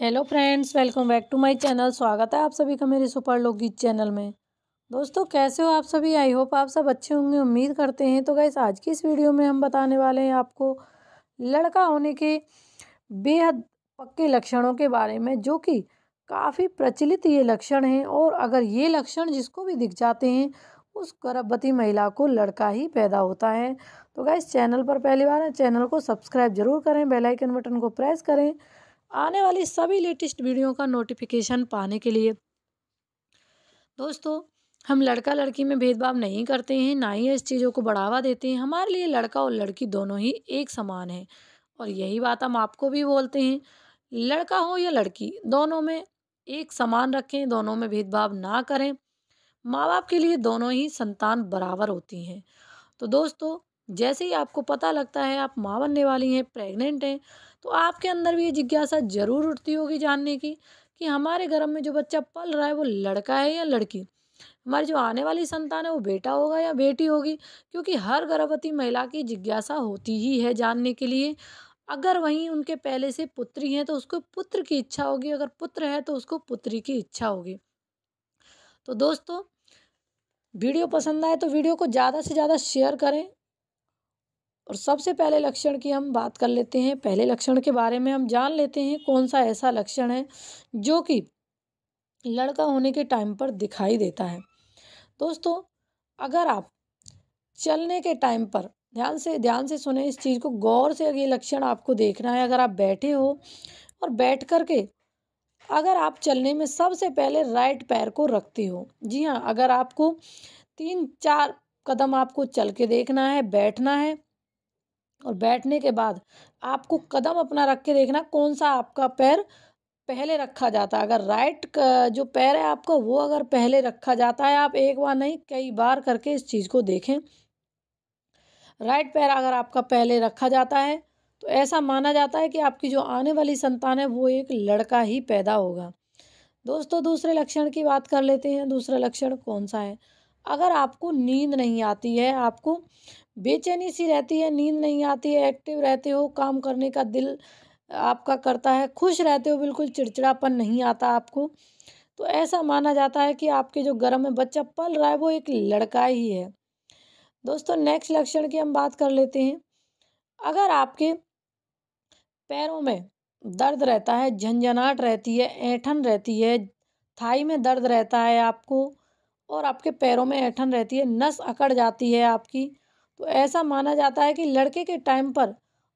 hello friends welcome back to my channel स्वागत है आप सभी का मेरे सुपर लोक गीत चैनल में दोस्तों कैसे हो आप सभी आई होप आप सब अच्छे होंगे उम्मीद करते हैं तो गैस आज की इस वीडियो में हम बताने वाले हैं आपको लड़का होने के बेहद पक्के लक्षणों के बारे में जो कि काफ़ी प्रचलित ये लक्षण हैं और अगर ये लक्षण जिसको भी दिख जाते हैं उस गर्भवती महिला को लड़का ही पैदा होता है तो गैस चैनल पर पहली बार चैनल को सब्सक्राइब जरूर करें बेलाइकन बटन को प्रेस करें आने वाली सभी लेटेस्ट वीडियो का नोटिफिकेशन पाने के लिए दोस्तों हम लड़का लड़की में भेदभाव नहीं करते हैं ना ही इस चीज़ों को बढ़ावा देते हैं हमारे लिए लड़का और लड़की दोनों ही एक समान हैं और यही बात हम आपको भी बोलते हैं लड़का हो या लड़की दोनों में एक समान रखें दोनों में भेदभाव ना करें माँ बाप के लिए दोनों ही संतान बराबर होती हैं तो दोस्तों जैसे ही आपको पता लगता है आप माँ बनने वाली हैं प्रेग्नेंट हैं तो आपके अंदर भी ये जिज्ञासा ज़रूर उठती होगी जानने की कि हमारे गर्भ में जो बच्चा पल रहा है वो लड़का है या लड़की हमारी जो आने वाली संतान है वो बेटा होगा या बेटी होगी क्योंकि हर गर्भवती महिला की जिज्ञासा होती ही है जानने के लिए अगर वहीं उनके पहले से पुत्री हैं तो उसको पुत्र की इच्छा होगी अगर पुत्र है तो उसको पुत्री की इच्छा होगी तो दोस्तों वीडियो पसंद आए तो वीडियो को ज़्यादा से ज़्यादा शेयर करें और सबसे पहले लक्षण की हम बात कर लेते हैं पहले लक्षण के बारे में हम जान लेते हैं कौन सा ऐसा लक्षण है जो कि लड़का होने के टाइम पर दिखाई देता है दोस्तों अगर आप चलने के टाइम पर ध्यान से ध्यान से सुने इस चीज़ को गौर से ये लक्षण आपको देखना है अगर आप बैठे हो और बैठ कर के अगर आप चलने में सबसे पहले राइट पैर को रखते हो जी हाँ अगर आपको तीन चार कदम आपको चल के देखना है बैठना है और बैठने के बाद आपको कदम अपना रख के देखना कौन सा आपका पैर पहले रखा जाता है अगर राइट जो पैर है आपका वो अगर पहले रखा जाता है आप एक बार नहीं कई बार करके इस चीज़ को देखें राइट पैर अगर आपका पहले रखा जाता है तो ऐसा माना जाता है कि आपकी जो आने वाली संतान है वो एक लड़का ही पैदा होगा दोस्तों दूसरे लक्षण की बात कर लेते हैं दूसरा लक्षण कौन सा है अगर आपको नींद नहीं आती है आपको बेचैनी सी रहती है नींद नहीं आती है एक्टिव रहते हो काम करने का दिल आपका करता है खुश रहते हो बिल्कुल चिड़चिड़ापन नहीं आता आपको तो ऐसा माना जाता है कि आपके जो गर्म में बच्चा पल रहा है वो एक लड़का ही है दोस्तों नेक्स्ट लक्षण की हम बात कर लेते हैं अगर आपके पैरों में दर्द रहता है झंझनाहट रहती है ऐठन रहती है थाई में दर्द रहता है आपको और आपके पैरों में ऐठन रहती है नस अकड़ जाती है आपकी तो ऐसा माना जाता है कि लड़के के टाइम पर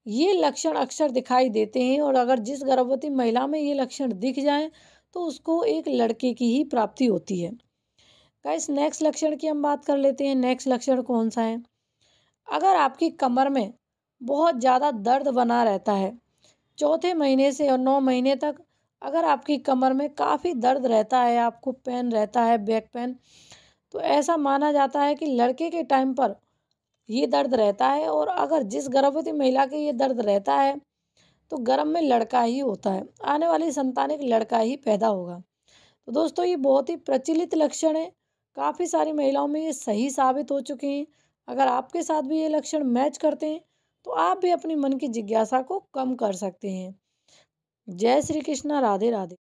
ये लक्षण अक्सर दिखाई देते हैं और अगर जिस गर्भवती महिला में ये लक्षण दिख जाएं तो उसको एक लड़के की ही प्राप्ति होती है गैस नेक्स्ट लक्षण की हम बात कर लेते हैं नेक्स्ट लक्षण कौन सा है अगर आपकी कमर में बहुत ज़्यादा दर्द बना रहता है चौथे महीने से और नौ महीने तक अगर आपकी कमर में काफ़ी दर्द रहता है आपको पेन रहता है बैक पेन तो ऐसा माना जाता है कि लड़के के टाइम पर ये दर्द रहता है और अगर जिस गर्भवती महिला के ये दर्द रहता है तो गर्भ में लड़का ही होता है आने वाली संतान एक लड़का ही पैदा होगा तो दोस्तों ये बहुत ही प्रचलित लक्षण है काफ़ी सारी महिलाओं में ये सही साबित हो चुके हैं अगर आपके साथ भी ये लक्षण मैच करते हैं तो आप भी अपनी मन की जिज्ञासा को कम कर सकते हैं जय श्री कृष्णा राधे राधे